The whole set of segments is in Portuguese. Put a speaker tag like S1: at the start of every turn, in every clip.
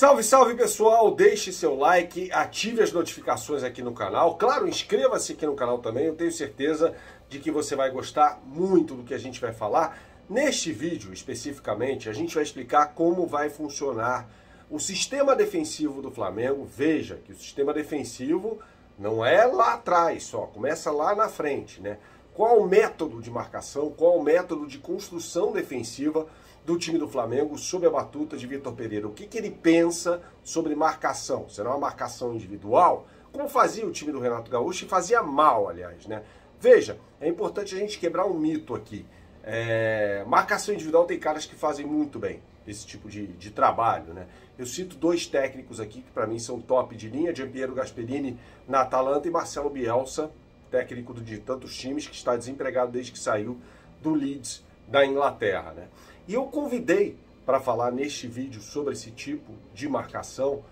S1: Salve, salve pessoal! Deixe seu like, ative as notificações aqui no canal. Claro, inscreva-se aqui no canal também. Eu tenho certeza de que você vai gostar muito do que a gente vai falar. Neste vídeo especificamente, a gente vai explicar como vai funcionar o sistema defensivo do Flamengo. Veja que o sistema defensivo não é lá atrás só, começa lá na frente, né? qual o método de marcação, qual o método de construção defensiva do time do Flamengo sob a batuta de Vitor Pereira. O que, que ele pensa sobre marcação? Será uma marcação individual? Como fazia o time do Renato Gaúcho e fazia mal, aliás, né? Veja, é importante a gente quebrar um mito aqui. É, marcação individual tem caras que fazem muito bem esse tipo de, de trabalho, né? Eu cito dois técnicos aqui que para mim são top de linha, Jean-Pierre Gasperini na Atalanta e Marcelo Bielsa técnico de tantos times, que está desempregado desde que saiu do Leeds da Inglaterra. Né? E eu convidei para falar neste vídeo sobre esse tipo de marcação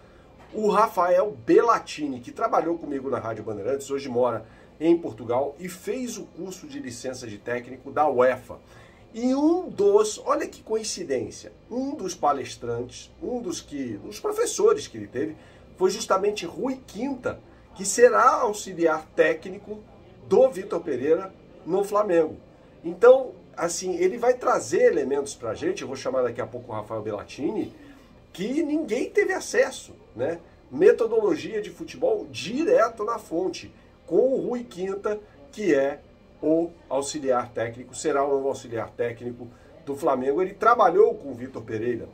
S1: o Rafael Belatini, que trabalhou comigo na Rádio Bandeirantes, hoje mora em Portugal e fez o curso de licença de técnico da UEFA. E um dos, olha que coincidência, um dos palestrantes, um dos que, dos professores que ele teve, foi justamente Rui Quinta, que será auxiliar técnico do Vitor Pereira no Flamengo. Então, assim, ele vai trazer elementos para a gente, eu vou chamar daqui a pouco o Rafael Bellatini, que ninguém teve acesso, né? Metodologia de futebol direto na fonte, com o Rui Quinta, que é o auxiliar técnico, será o novo auxiliar técnico do Flamengo. Ele trabalhou com o Vitor Pereira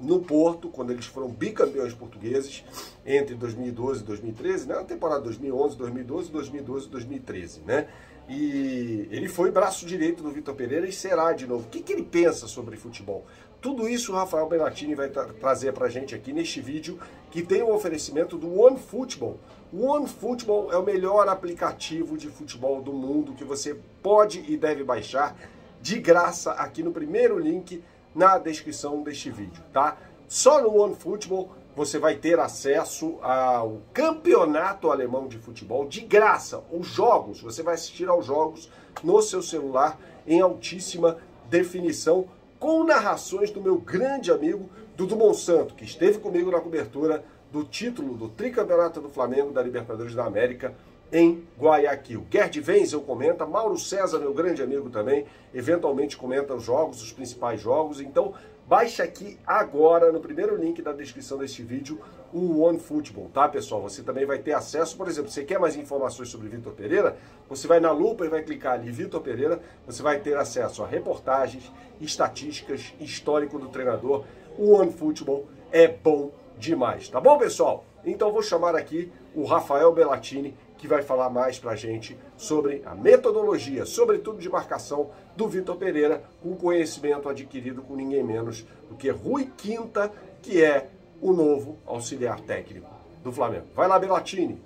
S1: no Porto, quando eles foram bicampeões portugueses, entre 2012 e 2013, né? na temporada 2011, 2012, 2012 2013, né? E ele foi braço direito do Vitor Pereira e será de novo. O que, que ele pensa sobre futebol? Tudo isso o Rafael Benatini vai tra trazer para gente aqui neste vídeo, que tem o um oferecimento do OneFootball. O OneFootball é o melhor aplicativo de futebol do mundo que você pode e deve baixar de graça aqui no primeiro link na descrição deste vídeo, tá? Só no OneFootball você vai ter acesso ao campeonato alemão de futebol de graça, os jogos, você vai assistir aos jogos no seu celular em altíssima definição, com narrações do meu grande amigo Dudu Monsanto, que esteve comigo na cobertura do título do tricampeonato do Flamengo da Libertadores da América em Guayaquil. Gerd Wenzel comenta, Mauro César, meu grande amigo também, eventualmente comenta os jogos, os principais jogos. Então, baixa aqui agora, no primeiro link da descrição deste vídeo, o One Football, tá, pessoal? Você também vai ter acesso, por exemplo, você quer mais informações sobre Vitor Pereira? Você vai na lupa e vai clicar ali, Vitor Pereira, você vai ter acesso a reportagens, estatísticas, histórico do treinador. O One Football é bom demais, tá bom, pessoal? Então, vou chamar aqui o Rafael Bellatini, que vai falar mais para a gente sobre a metodologia, sobretudo de marcação do Vitor Pereira, com conhecimento adquirido com ninguém menos do que Rui Quinta, que é o novo auxiliar técnico do Flamengo. Vai lá, Belatini!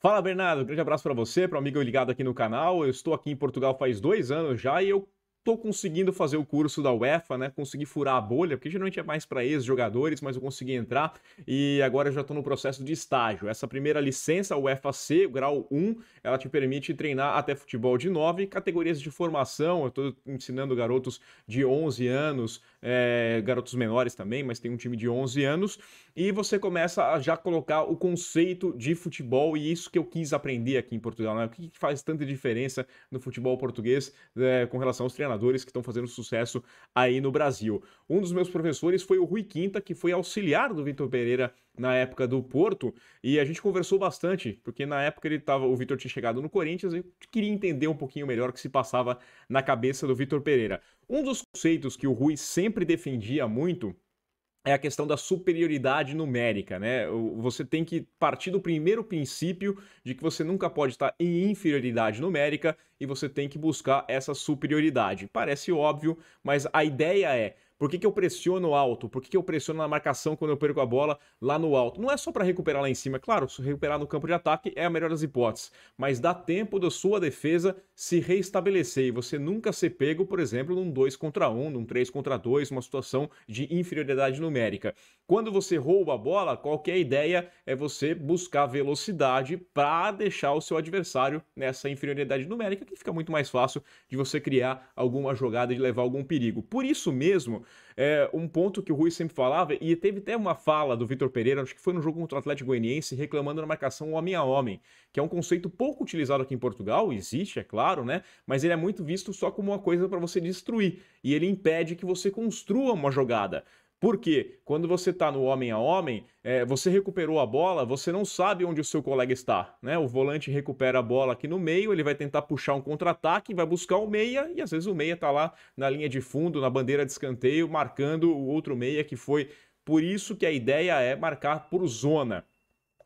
S2: Fala, Bernardo. Grande abraço para você, para o amigo ligado aqui no canal. Eu estou aqui em Portugal faz dois anos já e eu tô conseguindo fazer o curso da UEFA, né? Consegui furar a bolha, porque geralmente é mais para ex-jogadores, mas eu consegui entrar e agora já estou no processo de estágio. Essa primeira licença, UEFA C, grau 1, ela te permite treinar até futebol de 9, categorias de formação, eu estou ensinando garotos de 11 anos, é, garotos menores também, mas tem um time de 11 anos, e você começa a já colocar o conceito de futebol e isso que eu quis aprender aqui em Portugal, né? O que, faz tanta diferença no futebol português é, com relação aos treinamentos treinadores que estão fazendo sucesso aí no Brasil. Um dos meus professores foi o Rui Quinta, que foi auxiliar do Vitor Pereira na época do Porto, e a gente conversou bastante, porque na época ele tava, o Vitor tinha chegado no Corinthians e queria entender um pouquinho melhor o que se passava na cabeça do Vitor Pereira. Um dos conceitos que o Rui sempre defendia muito é a questão da superioridade numérica, né? Você tem que partir do primeiro princípio de que você nunca pode estar em inferioridade numérica e você tem que buscar essa superioridade. Parece óbvio, mas a ideia é por que, que eu pressiono alto? Por que, que eu pressiono na marcação quando eu perco a bola lá no alto? Não é só para recuperar lá em cima, claro, se recuperar no campo de ataque é a melhor das hipóteses, mas dá tempo da sua defesa se reestabelecer e você nunca ser pego, por exemplo, num 2 contra 1, um, num 3 contra 2, uma situação de inferioridade numérica. Quando você rouba a bola, qualquer ideia é você buscar velocidade para deixar o seu adversário nessa inferioridade numérica, que fica muito mais fácil de você criar alguma jogada e levar algum perigo. Por isso mesmo, é, um ponto que o Rui sempre falava, e teve até uma fala do Vitor Pereira, acho que foi no jogo contra o Atlético Goianiense, reclamando da marcação homem a homem, que é um conceito pouco utilizado aqui em Portugal, existe, é claro, né? Mas ele é muito visto só como uma coisa para você destruir, e ele impede que você construa uma jogada. Porque quando você está no homem a homem, é, você recuperou a bola, você não sabe onde o seu colega está. Né? O volante recupera a bola aqui no meio, ele vai tentar puxar um contra-ataque, vai buscar o meia, e às vezes o meia está lá na linha de fundo, na bandeira de escanteio, marcando o outro meia que foi. Por isso que a ideia é marcar por zona.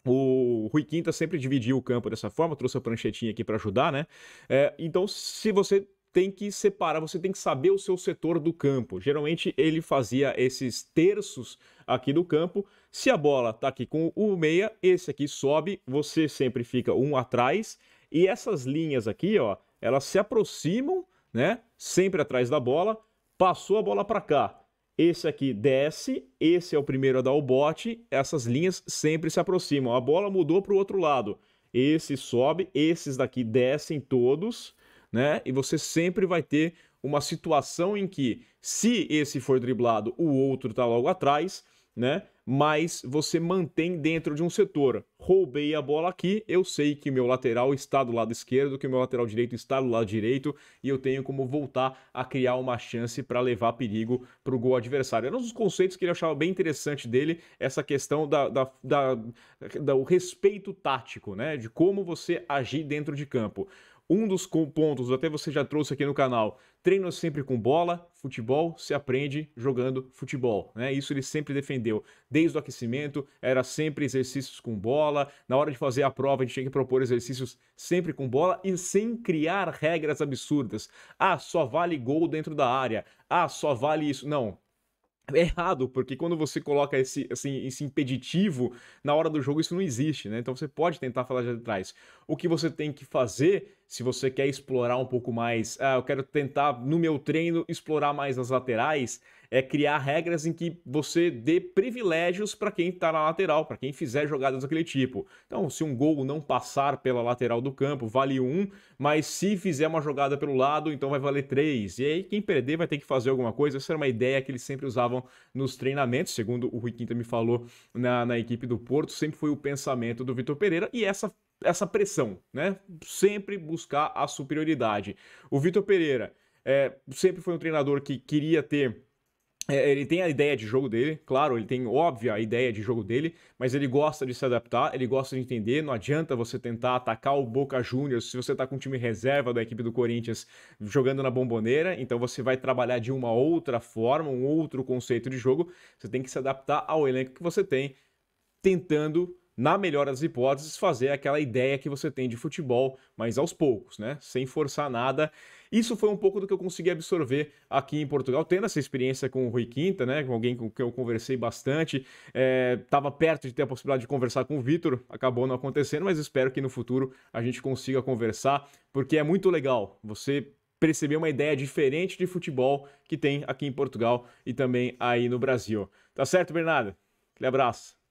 S2: O Rui Quinta sempre dividiu o campo dessa forma, trouxe a pranchetinha aqui para ajudar, né? É, então, se você tem que separar, você tem que saber o seu setor do campo. Geralmente ele fazia esses terços aqui do campo. Se a bola está aqui com o meia, esse aqui sobe, você sempre fica um atrás. E essas linhas aqui, ó, elas se aproximam, né? Sempre atrás da bola. Passou a bola para cá. Esse aqui desce, esse é o primeiro a dar o bote. Essas linhas sempre se aproximam. A bola mudou para o outro lado. Esse sobe, esses daqui descem todos né? E você sempre vai ter uma situação em que, se esse for driblado, o outro está logo atrás, né? Mas você mantém dentro de um setor. Roubei a bola aqui, eu sei que meu lateral está do lado esquerdo, que meu lateral direito está do lado direito, e eu tenho como voltar a criar uma chance para levar perigo para o gol adversário. Era um dos conceitos que ele achava bem interessante dele, essa questão da, da, da, da, do respeito tático, né? De como você agir dentro de campo. Um dos pontos, até você já trouxe aqui no canal, treina sempre com bola, futebol se aprende jogando futebol, né? Isso ele sempre defendeu. Desde o aquecimento, era sempre exercícios com bola. Na hora de fazer a prova, a gente tinha que propor exercícios sempre com bola e sem criar regras absurdas. Ah, só vale gol dentro da área. Ah, só vale isso. Não, é errado, porque quando você coloca esse, assim, esse impeditivo na hora do jogo, isso não existe, né? Então você pode tentar falar de trás. O que você tem que fazer se você quer explorar um pouco mais, ah, eu quero tentar no meu treino explorar mais as laterais, é criar regras em que você dê privilégios para quem está na lateral, para quem fizer jogadas daquele tipo. Então, se um gol não passar pela lateral do campo, vale um, mas se fizer uma jogada pelo lado, então vai valer três. E aí, quem perder vai ter que fazer alguma coisa. Essa era uma ideia que eles sempre usavam nos treinamentos, segundo o Rui Quinta me falou na, na equipe do Porto, sempre foi o pensamento do Vitor Pereira, e essa essa pressão, né? Sempre buscar a superioridade. O Vitor Pereira é, sempre foi um treinador que queria ter é, ele tem a ideia de jogo dele, claro, ele tem óbvia a ideia de jogo dele, mas ele gosta de se adaptar, ele gosta de entender. Não adianta você tentar atacar o Boca Juniors se você tá com o time reserva da equipe do Corinthians jogando na bomboneira. Então você vai trabalhar de uma outra forma, um outro conceito de jogo. Você tem que se adaptar ao elenco que você tem, tentando na melhor das hipóteses, fazer aquela ideia que você tem de futebol, mas aos poucos, né? Sem forçar nada. Isso foi um pouco do que eu consegui absorver aqui em Portugal, tendo essa experiência com o Rui Quinta, né? Com alguém com quem eu conversei bastante. Estava é, perto de ter a possibilidade de conversar com o Vitor, acabou não acontecendo, mas espero que no futuro a gente consiga conversar, porque é muito legal você perceber uma ideia diferente de futebol que tem aqui em Portugal e também aí no Brasil. Tá certo, Bernardo? Aquele abraço.